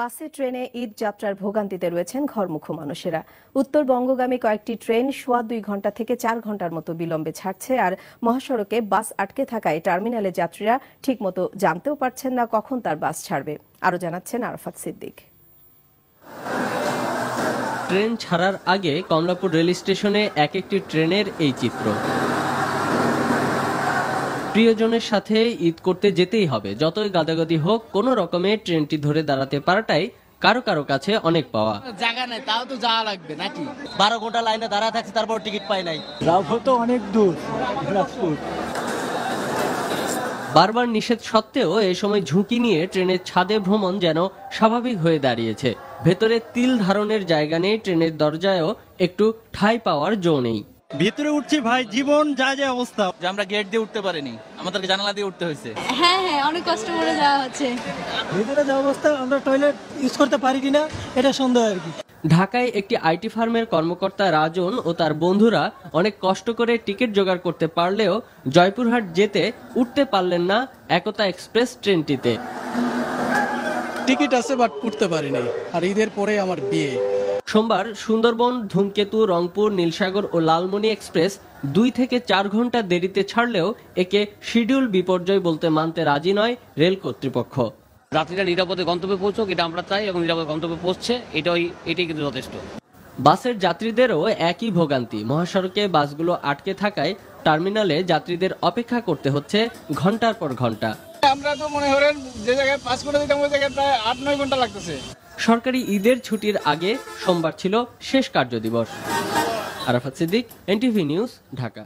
বাসে ট্রেনে ঈদ যাত্রার ভোগান্তিতে রয়েছেন ঘরমুখ মানুষেরা উত্তরবঙ্গগামী কয়েকটি ট্রেন সোয়া দুই ঘন্টা থেকে চার ঘন্টার মতো বিলম্বে ছাড়ছে আর মহাসড়কে বাস আটকে থাকায় টার্মিনালে যাত্রীরা ঠিকমতো জানতেও পারছেন না কখন তার বাস ছাড়বে আরও জানাচ্ছেন আরফাত সিদ্দিক ট্রেন ছাড়ার আগে কমলাপুর রেল স্টেশনে এক একটি ট্রেনের এই চিত্র প্রিয়জনের সাথে ঈদ করতে যেতেই হবে যতই গাদাগাদি হোক কোন রকমে ট্রেনটি ধরে দাঁড়াতে পারাটাই কারো কারো কাছে অনেক পাওয়া জায়গা নাই তাও তো যাওয়া লাগবে নাকি বারো ঘন্টা লাইনে দাঁড়া থাকছে তারপর টিকিট পাই নাই তো অনেক দূর বারবার নিষেধ সত্ত্বেও এ সময় ঝুঁকি নিয়ে ট্রেনের ছাদে ভ্রমণ যেন স্বাভাবিক হয়ে দাঁড়িয়েছে ভেতরে তিল ধারণের জায়গা নেই ট্রেনের দরজায়ও একটু ঠাঁই পাওয়ার জো নেই ভিতরে উঠছি ভাই জীবন যা যা অবস্থা যে আমরা গেট দিয়ে উঠতে পারিনি আমাদেরকে জানালা দিয়ে উঠতে হয়েছে হ্যাঁ হ্যাঁ অনেক কষ্ট করে যাওয়া হচ্ছে ভিতরে যা অবস্থা আমরা টয়লেট ইউজ করতে পারি কিনা এটা সন্দেহ আর কি ঢাকায় একটি আইটি ফার্মের কর্মকর্তা রাজন ও তার বন্ধুরা অনেক কষ্ট করে টিকিট জোগাড় করতে পারলেও জয়পুরহাট যেতে উঠতে পারলেন না একতা এক্সপ্রেস ট্রেনটিতে টিকিট আছে বাট উঠতে পারিনি আর ঈদের পরে আমার বিয়ে সোমবার সুন্দরবন ধূমকেতু রংপুর নীলসাগর ও লালমনি এক্সপ্রেস দুই থেকে চার ঘন্টা দেরিতে ছাড়লেও একে শিডিউল বিপর্যয় বলতে মানতে রাজি নয় রেল কর্তৃপক্ষ যাত্রীরা নিরাপদে গন্তব্যে পৌঁছক এটা আমরা চাই এবং নিরাপদে গন্তব্যে পৌঁছছে এটাই এটাই কিন্তু যথেষ্ট বাসের যাত্রীদেরও একই ভোগান্তি মহাসড়কে বাসগুলো আটকে থাকায় টার্মিনালে যাত্রীদের অপেক্ষা করতে হচ্ছে ঘন্টার পর ঘন্টা আমরা তো মনে করেন যে জায়গায় পাঁচ ঘন্টা দিতাম ওই জায়গায় প্রায় আট নয় ঘন্টা লাগতেছে সরকারি ঈদের ছুটির আগে সোমবার ছিল শেষ কার্যদিবস আরাফাত সিদ্দিক এনটিভি নিউজ ঢাকা